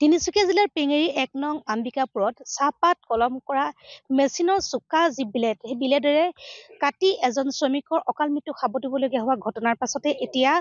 তিনিচুকীয়া জিলাৰ পেঙেৰী এক নং আম্বিকাপুৰত চাহপাত কলম কৰা মেচিনৰ চোকা যি ব্লেড সেই ব্লেডেৰে কাটি এজন শ্ৰমিকৰ অকাল মৃত্যু সাৱটিবলগীয়া হোৱা ঘটনাৰ পাছতে এতিয়া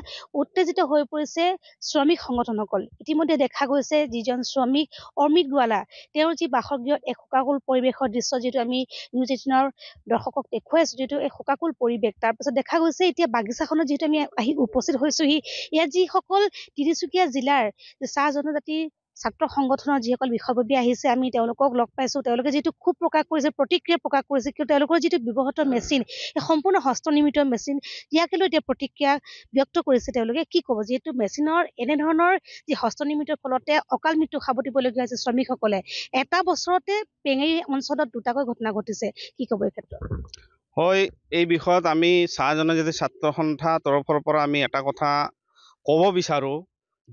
উত্তেজিত হৈ পৰিছে শ্ৰমিক সংগঠনসকল ইতিমধ্যে দেখা গৈছে যিজন শ্ৰমিক অমৃত গোৱালা তেওঁৰ যি বাসগৃহত এক শোকাকুল পৰিৱেশৰ দৃশ্য যিটো আমি নিউজ এইটিনৰ দৰ্শকক দেখুৱাইছোঁ যিটো এক শোকাকুল পৰিৱেশ তাৰপিছত দেখা গৈছে এতিয়া বাগিচাখনত যিহেতু আমি আহি উপস্থিত হৈছোহি ইয়াত যিসকল তিনিচুকীয়া জিলাৰ চাহ জনজাতিৰ ছাত্ৰ সংগঠনৰ যিসকল বিষয়ববী আহিছে আমি তেওঁলোকক লগ পাইছো তেওঁলোকে যিটো খুব প্ৰকাশ কৰিছে প্ৰতিক্ৰিয়া প্ৰকাশ কৰিছে কিন্তু তেওঁলোকৰ যিটো ব্যৱহৃত মেচিন এই সম্পূৰ্ণ হস্ত নিৰ্মিত মেচিন ইয়াকে লৈ এতিয়া প্ৰতিক্ৰিয়া ব্যক্ত কৰিছে তেওঁলোকে কি ক'ব যিহেতু মেচিনৰ এনেধৰণৰ যি হস্ত নিৰ্মিত ফলতে অকাল মৃত্যু সাৱতিবলগীয়া হৈছে শ্ৰমিকসকলে এটা বছৰতে পেঙেৰি অঞ্চলত দুটাকৈ ঘটনা ঘটিছে কি ক'ব এই ক্ষেত্ৰত হয় এই বিষয়ত আমি চাহ জনজাতি ছাত্ৰ সন্থাৰ তৰফৰ পৰা আমি এটা কথা ক'ব বিচাৰো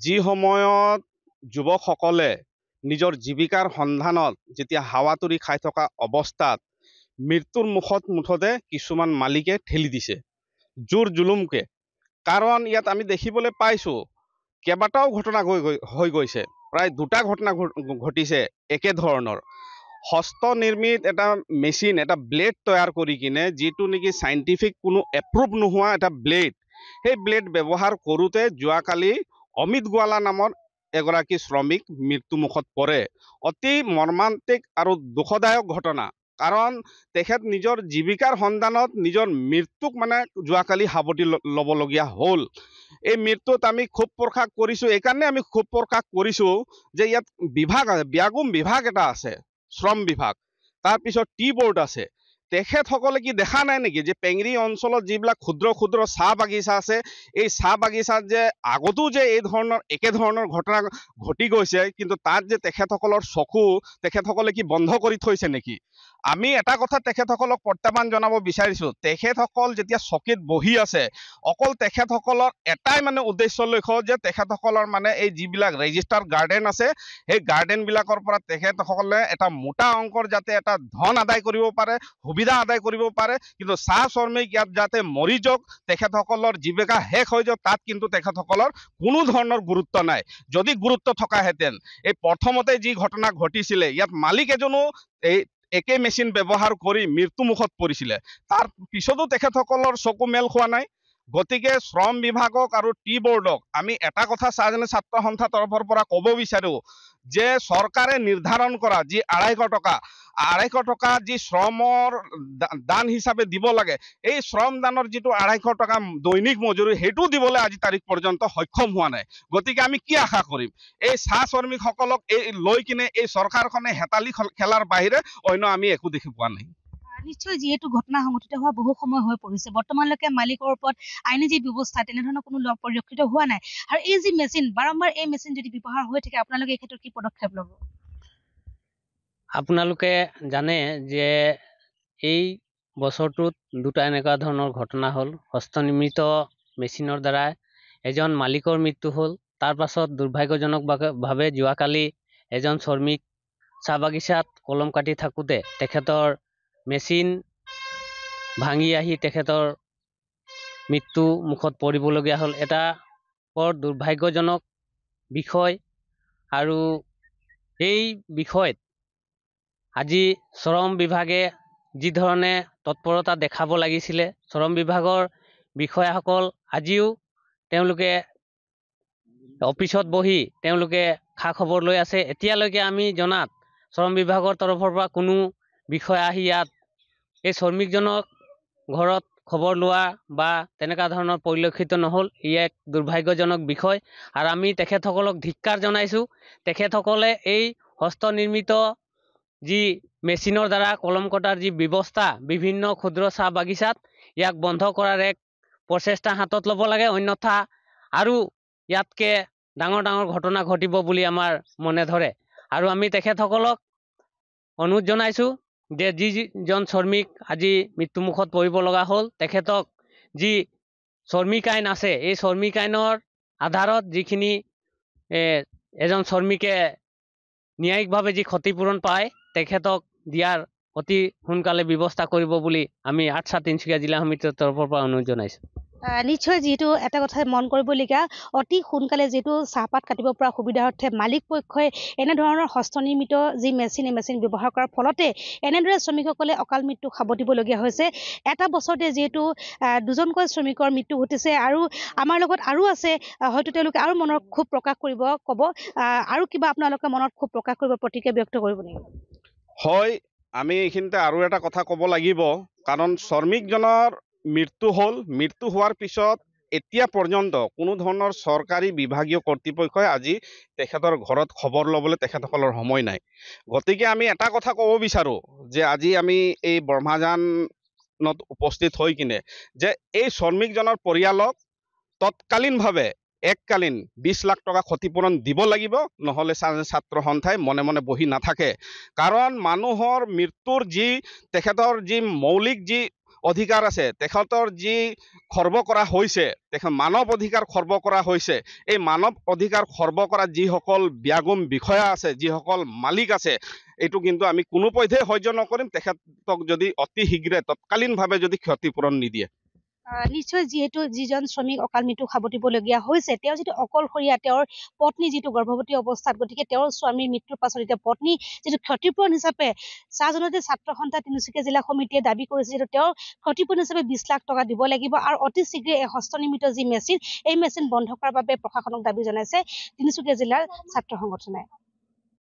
যি সময়ত যুৱকসকলে নিজৰ জীৱিকাৰ সন্ধানত যেতিয়া হাৱা তুৰি খাই থকা অৱস্থাত মৃত্যুৰ মুখত মুঠতে কিছুমান মালিকে ঠেলি দিছে জোৰ জুলুমকে কাৰণ ইয়াত আমি দেখিবলৈ পাইছোঁ কেইবাটাও ঘটনা গৈ হৈ গৈছে প্ৰায় দুটা ঘটনা ঘটিছে একেধৰণৰ নিৰ্মিত এটা মেচিন এটা ব্লেড তৈয়াৰ কৰি কিনে যিটো নেকি চাইণ্টিফিক কোনো এপ্ৰুভ নোহোৱা এটা ব্লেড সেই ব্লেড ব্যৱহাৰ কৰোঁতে যোৱাকালি অমিত গোৱালা নামৰ এগৰাকী শ্ৰমিক মৃত্যুমুখত পৰে অতি মৰ্মান্তিক আৰু দুখদায়ক ঘটনা কাৰণ তেখেত নিজৰ জীৱিকাৰ সন্ধানত নিজৰ মৃত্যুক মানে যোৱাকালি সাৱটি ল'বলগীয়া হ'ল এই মৃত্যুত আমি ক্ষোভ প্ৰকাশ কৰিছোঁ এইকাৰণে আমি ক্ষোভ প্ৰকাশ কৰিছোঁ যে ইয়াত বিভাগ আছে ব্যাগুম বিভাগ এটা আছে শ্ৰম বিভাগ তাৰপিছত টি বৰ্ড আছে তেখেতসকলে কি দেখা নাই নেকি যে পেঙৰি অঞ্চলত যিবিলাক ক্ষুদ্ৰ ক্ষুদ্ৰ চাহ বাগিচা আছে এই চাহ বাগিচাত যে আগতো যে এই ধৰণৰ একেধৰণৰ ঘটনা ঘটি গৈছে কিন্তু তাত যে তেখেতসকলৰ চকু তেখেতসকলে কি বন্ধ কৰি থৈছে নেকি আমি এটা কথা তেখেতসকলক প্ৰত্যাহ্বান জনাব বিচাৰিছো তেখেতসকল যেতিয়া চকীত বহি আছে অকল তেখেতসকলৰ এটাই মানে উদ্দেশ্য লক্ষ্য যে তেখেতসকলৰ মানে এই যিবিলাক ৰেজিষ্টাৰ গাৰ্ডেন আছে সেই গাৰ্ডেনবিলাকৰ পৰা তেখেতসকলে এটা মোটা অংকৰ যাতে এটা ধন আদায় কৰিব পাৰে সুবিধা আদায় কৰিব পাৰে কিন্তু চাহ শ্ৰমিক ইয়াত যাতে মৰি যাওক তেখেতসকলৰ জীৱিকা শেষ হৈ যাওক তাত কিন্তু তেখেতসকলৰ কোনো ধৰণৰ গুৰুত্ব নাই যদি গুরুত্ব থাকাহেতেন এই প্রথমতে যটনা ঘটিছিল ইয়াত মালিক এজনও এই একে মেশিন ব্যবহার করে মৃত্যুমুখত পৰিছিলে তাৰ পিছতো তেখেতসকলৰ চকু মেল খোৱা নাই গতিকে শ্ৰম বিভাগক আৰু টি বোৰ্ডক আমি এটা কথা চাহজনী ছাত্ৰ তৰফৰ পৰা কব বিচাৰো যে চৰকাৰে নিৰ্ধাৰণ কৰা যি যাড়াইশ টকা আঢ়ৈশ টকা যি শ্ৰমৰ দান হিচাপে দিব লাগে এই শ্ৰম দানৰ যিটো আঢ়ৈশ টকা দৈনিক মজুৰি সেইটো দিবলৈ আজি তাৰিখ পৰ্যন্ত সক্ষম হোৱা নাই গতিকে আমি কি আশা কৰিম এই চাহ শ্ৰমিকসকলক এই লৈ কিনে এই চৰকাৰখনে হেতালি খেলাৰ বাহিৰে অন্য আমি একো দেখি পোৱা নাই নিশ্চয় যিহেতু ঘটনা সংঘটিত হোৱা বহু সময় হৈ পৰিছে বৰ্তমানলৈকে মালিকৰ ওপৰত আইনী যি ব্যৱস্থা তেনেধৰণৰ কোনো পৰিলক্ষিত হোৱা নাই আৰু এই যি মেচিন বাৰম্বাৰ এই মেচিন যদি ব্যৱহাৰ হৈ থাকে আপোনালোকে এই ক্ষেত্ৰত কি পদক্ষেপ ল'ব আপোনালোকে জানে যে এই বছৰটোত দুটা এনেকুৱা ধৰণৰ ঘটনা হ'ল হস্তনিৰ্মিত মেচিনৰ দ্বাৰা এজন মালিকৰ মৃত্যু হ'ল তাৰপাছত দুৰ্ভাগ্যজনকভাৱে যোৱাকালি এজন শ্ৰমিক চাহ বাগিচাত কলম কাটি থাকোঁতে তেখেতৰ মেচিন ভাঙি আহি তেখেতৰ মৃত্যু মুখত পৰিবলগীয়া হ'ল এটা বৰ দুৰ্ভাগ্যজনক বিষয় আৰু এই বিষয়ত আজি শ্ৰম বিভাগে যিধৰণে তৎপৰতা দেখাব লাগিছিলে শ্ৰম বিভাগৰ বিষয়াসকল আজিও তেওঁলোকে অফিচত বহি তেওঁলোকে খা খবৰ লৈ আছে এতিয়ালৈকে আমি জনাত শ্ৰম বিভাগৰ তৰফৰ পৰা কোনো বিষয় আহি ইয়াত এই শ্ৰমিকজনক ঘৰত খবৰ লোৱা বা তেনেকুৱা ধৰণৰ পৰিলক্ষিত নহ'ল ই এক দুৰ্ভাগ্যজনক বিষয় আৰু আমি তেখেতসকলক ধিক্কাৰ জনাইছোঁ তেখেতসকলে এই হস্ত নিৰ্মিত যি মেচিনৰ দ্বাৰা কলম কটাৰ যি ব্যৱস্থা বিভিন্ন ক্ষুদ্ৰ চাহ বাগিচাত ইয়াক বন্ধ কৰাৰ এক প্ৰচেষ্টা হাতত ল'ব লাগে অন্যথা আৰু ইয়াতকে ডাঙৰ ডাঙৰ ঘটনা ঘটিব বুলি আমাৰ মনে ধৰে আৰু আমি তেখেতসকলক অনুৰোধ জনাইছোঁ যে যিজন শ্ৰমিক আজি মৃত্যুমুখত পৰিব লগা হ'ল তেখেতক যি শ্ৰমিক আইন আছে এই শ্ৰমিক আইনৰ আধাৰত যিখিনি এজন শ্ৰমিকে ন্যায়িকভাৱে যি ক্ষতিপূৰণ পায় তেখেতক দিয়াৰ অতি সোনকালে ব্যৱস্থা কৰিব বুলি আমি আঠচা তিনিচুকীয়া জিলা সমিতিৰ তৰফৰ পৰা অনুৰোধ জনাইছোঁ নিশ্চয় যিহেতু এটা কথা মন কৰিবলগীয়া অতি সোনকালে যিটো চাহপাত কাটিব পৰা সুবিধাৰ্থে মালিক পক্ষই এনেধৰণৰ হস্তনিৰ্মিত যি মেচিন এই মেচিন ব্যৱহাৰ কৰাৰ ফলতে এনেদৰে শ্ৰমিকসকলে অকাল মৃত্যু খাব দিবলগীয়া হৈছে এটা বছৰতে যিহেতু দুজনকৈ শ্ৰমিকৰ মৃত্যু ঘটিছে আৰু আমাৰ লগত আৰু আছে হয়তো তেওঁলোকে আৰু মনৰ ক্ষোভ প্ৰকাশ কৰিব ক'ব আৰু কিবা আপোনালোকে মনত ক্ষোভ প্ৰকাশ কৰিব প্ৰতিক্ৰিয়া ব্যক্ত কৰিব লাগিব হয় আমি এইখিনিতে আৰু এটা কথা ক'ব লাগিব কাৰণ শ্ৰমিকজনৰ মৃত্যু হ'ল মৃত্যু হোৱাৰ পিছত এতিয়া পৰ্যন্ত কোনো ধৰণৰ চৰকাৰী বিভাগীয় কৰ্তৃপক্ষই আজি তেখেতৰ ঘৰত খবৰ ল'বলৈ তেখেতসকলৰ সময় নাই গতিকে আমি এটা কথা ক'ব বিচাৰোঁ যে আজি আমি এই ব্ৰহ্মাজানত উপস্থিত হৈ কিনে যে এই শ্ৰমিকজনৰ পৰিয়ালক তৎকালীনভাৱে এককালীন বিশ লাখ টকা ক্ষতিপূৰণ দিব লাগিব নহ'লে ছাত্ৰ সন্থাই মনে মনে বহি নাথাকে কাৰণ মানুহৰ মৃত্যুৰ যি তেখেতৰ যি মৌলিক যি অধিকাৰ আছে তেখেতৰ যি খৰ্ব কৰা হৈছে তেখেত মানৱ অধিকাৰ খৰ্ব কৰা হৈছে এই মানৱ অধিকাৰ খৰ্ব কৰা যিসকল ব্যাগুম বিষয়া আছে যিসকল মালিক আছে এইটো কিন্তু আমি কোনোপধ্যেই সহ্য নকৰিম তেখেতক যদি অতি শীঘ্ৰে তৎকালীনভাৱে যদি ক্ষতিপূৰণ নিদিয়ে নিশ্চয় যিহেতু যিজন শ্ৰমিক অকাল মৃত্যু সাৱটিবলগীয়া হৈছে তেওঁ যিটো অকলশৰীয়া তেওঁৰ পত্নী যিটো গৰ্ভৱতী অৱস্থাত গতিকে তেওঁৰ স্বামীৰ মৃত্যুৰ পাছত এতিয়া পত্নী যিটো ক্ষতিপূৰণ হিচাপে চাহ চাহজনতে ছাত্ৰ সন্থা তিনিচুকীয়া জিলা সমিতিয়ে দাবী কৰিছে যিহেতু তেওঁ ক্ষতিপূৰণ হিচাপে বিশ লাখ টকা দিব লাগিব আৰু অতি শীঘ্ৰে এই হস্ত নিৰ্মিত যি মেচিন এই মেচিন বন্ধ কৰাৰ বাবে প্ৰশাসনক দাবী জনাইছে তিনিচুকীয়া জিলাৰ ছাত্ৰ সংগঠনে